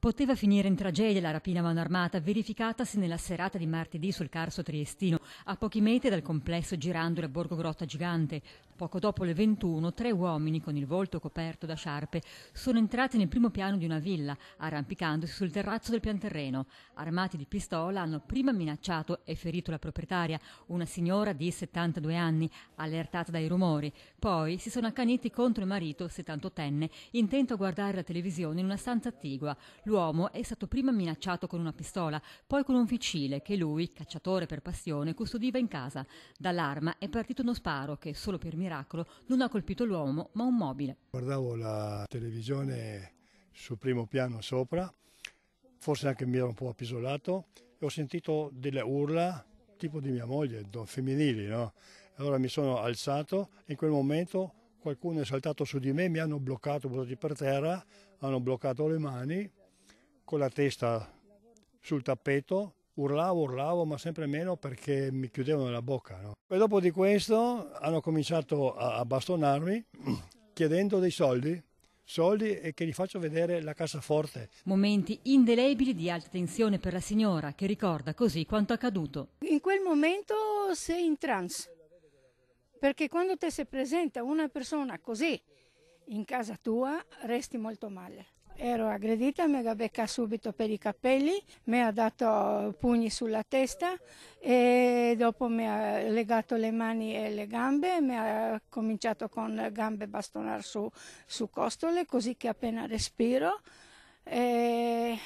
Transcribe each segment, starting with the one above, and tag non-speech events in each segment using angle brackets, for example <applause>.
Poteva finire in tragedia la rapina a mano armata verificatasi nella serata di martedì sul Carso Triestino, a pochi metri dal complesso Girandola Borgo Grotta Gigante. Poco dopo le 21, tre uomini con il volto coperto da sciarpe sono entrati nel primo piano di una villa, arrampicandosi sul terrazzo del pianterreno. Armati di pistola hanno prima minacciato e ferito la proprietaria, una signora di 72 anni, allertata dai rumori. Poi si sono accaniti contro il marito, 78enne, intento a guardare la televisione in una stanza attigua. L'uomo è stato prima minacciato con una pistola, poi con un fucile che lui, cacciatore per passione, custodiva in casa. Dall'arma è partito uno sparo che, solo per miracolo, non ha colpito l'uomo, ma un mobile. Guardavo la televisione sul primo piano sopra, forse anche mi ero un po' appisolato e ho sentito delle urla tipo di mia moglie, femminili, no? Allora mi sono alzato e in quel momento qualcuno è saltato su di me, mi hanno bloccato, buttati per terra, hanno bloccato le mani con la testa sul tappeto, urlavo, urlavo, ma sempre meno perché mi chiudevano la bocca. No? Poi dopo di questo hanno cominciato a bastonarmi <clears throat> chiedendo dei soldi soldi e che gli faccio vedere la cassaforte. Momenti indelebili di alta tensione per la signora che ricorda così quanto accaduto. In quel momento sei in trance, perché quando ti si presenta una persona così in casa tua resti molto male ero aggredita, mi ha beccato subito per i capelli, mi ha dato pugni sulla testa e dopo mi ha legato le mani e le gambe, mi ha cominciato con gambe bastonare su, su costole così che appena respiro e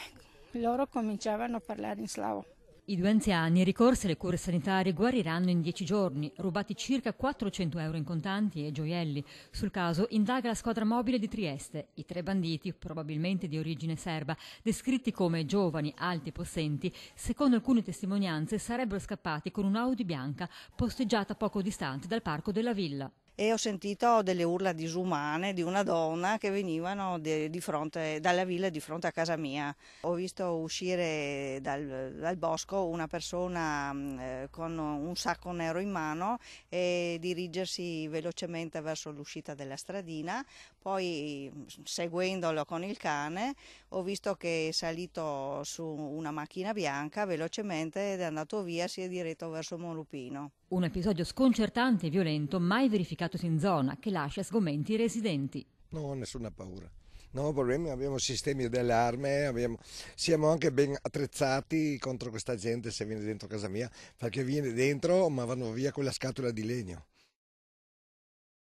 loro cominciavano a parlare in slavo. I due anziani ricorsi alle cure sanitarie guariranno in dieci giorni, rubati circa 400 euro in contanti e gioielli. Sul caso indaga la squadra mobile di Trieste. I tre banditi, probabilmente di origine serba, descritti come giovani, alti e possenti, secondo alcune testimonianze sarebbero scappati con un'Audi bianca posteggiata poco distante dal parco della villa e ho sentito delle urla disumane di una donna che venivano di, di fronte, dalla villa di fronte a casa mia. Ho visto uscire dal, dal bosco una persona mm, eh, con un sacco nero in mano e dirigersi velocemente verso l'uscita della stradina, poi mm, seguendolo con il cane ho visto che è salito su una macchina bianca velocemente ed è andato via, si è diretto verso Molupino. Un episodio sconcertante e violento mai verificatosi in zona che lascia sgomenti i residenti. No, nessuna paura. No problemi, abbiamo sistemi di allarme, abbiamo... siamo anche ben attrezzati contro questa gente se viene dentro casa mia, perché viene dentro ma vanno via con la scatola di legno.